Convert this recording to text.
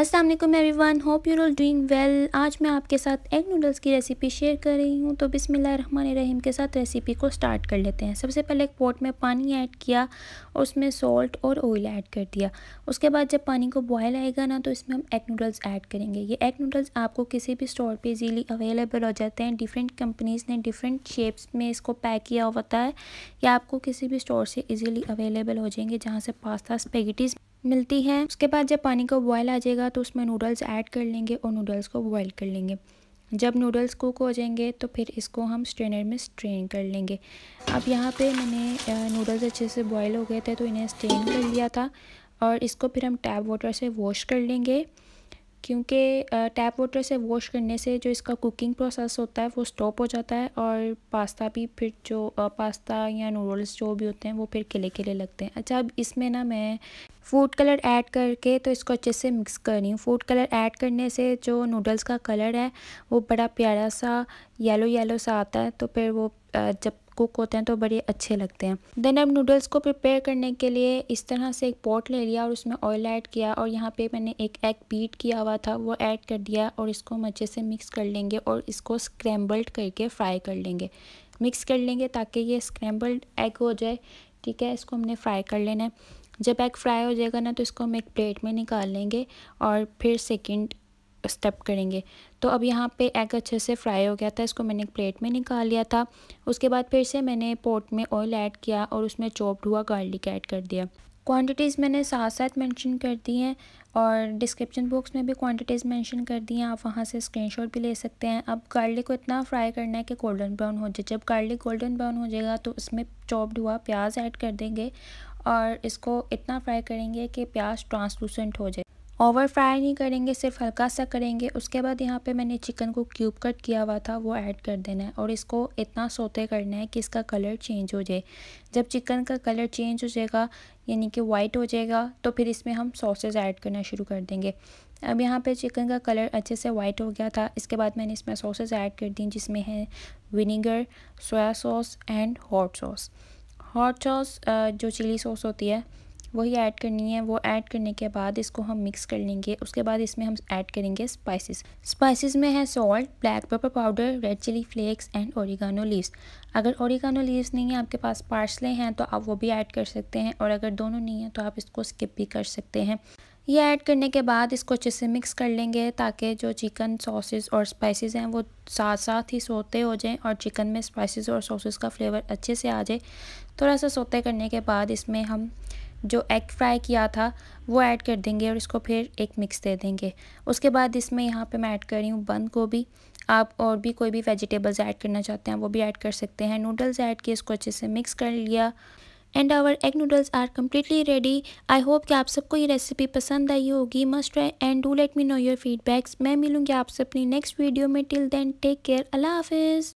Aslam everyone hope you are doing well आज मैं आपके साथ एग नूडल्स की रेसिपी शेयर कर रही हूँ तो रहीम के साथ रेसिपी को स्टार्ट कर लेते हैं सबसे पहले एक पॉट में पानी ऐड किया और उसमें सॉल्ट और ऑयल ऐड कर दिया उसके बाद जब पानी को बॉयल आएगा ना तो इसमें हम एग नूडल्स ऐड करेंगे ये एग नूडल्स आपको किसी भी स्टोर पर ईजीली अवेलेबल हो जाते हैं डिफरेंट कंपनीज़ ने डिफरेंट शेप्स में इसको पैक किया होता है या आपको किसी भी स्टोर से ईजिली अवेलेबल हो जाएंगे जहाँ से पास्ता स्पेगेटीज़ मिलती है उसके बाद जब पानी का बॉयल आ जाएगा तो उसमें नूडल्स ऐड कर लेंगे और नूडल्स को बॉयल कर लेंगे जब नूडल्स कुक हो जाएंगे तो फिर इसको हम स्ट्रेनर में स्ट्रेन कर लेंगे अब यहाँ पे मैंने नूडल्स अच्छे से बॉयल हो गए थे तो इन्हें स्ट्रेन कर लिया था और इसको फिर हम टैप वाटर से वॉश कर लेंगे क्योंकि टैप वाटर से वॉश करने से जो इसका कुकिंग प्रोसेस होता है वो स्टॉप हो जाता है और पास्ता भी फिर जो पास्ता या नूडल्स जो भी होते हैं वो फिर किले किले लगते हैं अच्छा अब इसमें ना मैं फूड कलर ऐड करके तो इसको अच्छे से मिक्स कर रही हूँ फूड कलर ऐड करने से जो नूडल्स का कलर है वो बड़ा प्यारा सा येलो येलो सा आता है तो फिर वो जब कुक होते हैं तो बड़े अच्छे लगते हैं देन अब नूडल्स को प्रिपेयर करने के लिए इस तरह से एक पॉट ले लिया और उसमें ऑयल ऐड किया और यहाँ पे मैंने एक एग बीट किया हुआ था वो ऐड कर दिया और इसको हम अच्छे से मिक्स कर लेंगे और इसको स्क्रैम्बल्ड करके फ्राई कर लेंगे मिक्स कर लेंगे ताकि ये स्क्रैम्बल्ड एग हो जाए ठीक है इसको हमने फ्राई कर लेना है जब एग फ्राई हो जाएगा ना तो इसको हम एक प्लेट में निकाल लेंगे और फिर सेकंड स्टेप करेंगे तो अब यहाँ पे एग अच्छे से फ्राई हो गया था इसको मैंने एक प्लेट में निकाल लिया था उसके बाद फिर से मैंने पोट में ऑयल ऐड किया और उसमें चॉप्ड हुआ गार्लिक ऐड कर दिया क्वांटिटीज़ मैंने साथ साथ मेंशन कर दी हैं और डिस्क्रिप्शन बॉक्स में भी क्वांटिटीज़ मेंशन कर दी हैं आप वहाँ से स्क्रीनशॉट भी ले सकते हैं अब गार्लिक को इतना फ्राई करना है कि गोल्डन ब्राउन हो जाए जब गार्लिक गोल्डन ब्राउन हो जाएगा तो उसमें चॉप्ड हुआ प्याज ऐड कर देंगे और इसको इतना फ्राई करेंगे कि प्याज ट्रांसलूसेंट हो जाए ओवर फ्राई नहीं करेंगे सिर्फ हल्का सा करेंगे उसके बाद यहाँ पे मैंने चिकन को क्यूब कट किया हुआ था वो ऐड कर देना है और इसको इतना सोते करना है कि इसका कलर चेंज हो जाए जब चिकन का कलर चेंज हो जाएगा यानी कि वाइट हो जाएगा तो फिर इसमें हम सॉसेज ऐड करना शुरू कर देंगे अब यहाँ पे चिकन का कलर अच्छे से वाइट हो गया था इसके बाद मैंने इसमें सॉसेज ऐड कर दी जिसमें है vinegar soy sauce and hot sauce hot sauce जो चिली सॉस होती है वही ऐड करनी है वो ऐड करने के बाद इसको हम मिक्स कर लेंगे उसके बाद इसमें हम ऐड करेंगे स्पाइसेस स्पाइसेस में है salt black pepper powder red chilli flakes and oregano leaves अगर ओरिगानो लीव्स नहीं है आपके पास पार्सले हैं तो आप वो भी ऐड कर सकते हैं और अगर दोनों नहीं है तो आप इसको स्किप भी कर सकते हैं ये ऐड करने के बाद इसको अच्छे से मिक्स कर लेंगे ताकि जो चिकन सॉसेस और स्पाइसेस हैं वो साथ साथ ही सोते हो जाएं और चिकन में स्पाइसेस और सॉसेस का फ्लेवर अच्छे से आ जाए थोड़ा सा सोते करने के बाद इसमें हम जो एग फ्राई किया था वो ऐड कर देंगे और इसको फिर एक मिक्स दे देंगे उसके बाद इसमें यहाँ पे मैं ऐड कर रही हूँ बंद गोभी आप और भी कोई भी वेजिटेबल्स ऐड करना चाहते हैं वो भी ऐड कर सकते हैं नूडल्स ऐड किए इसको अच्छे से मिक्स कर लिया and our egg noodles are completely ready I hope कि आप सबको ये रेसिपी पसंद आई होगी must try and do let me know your feedbacks मैं मिलूंगी आपसे अपनी नेक्स्ट वीडियो में टिल देन टेक केयर अल्लाह हाफिज़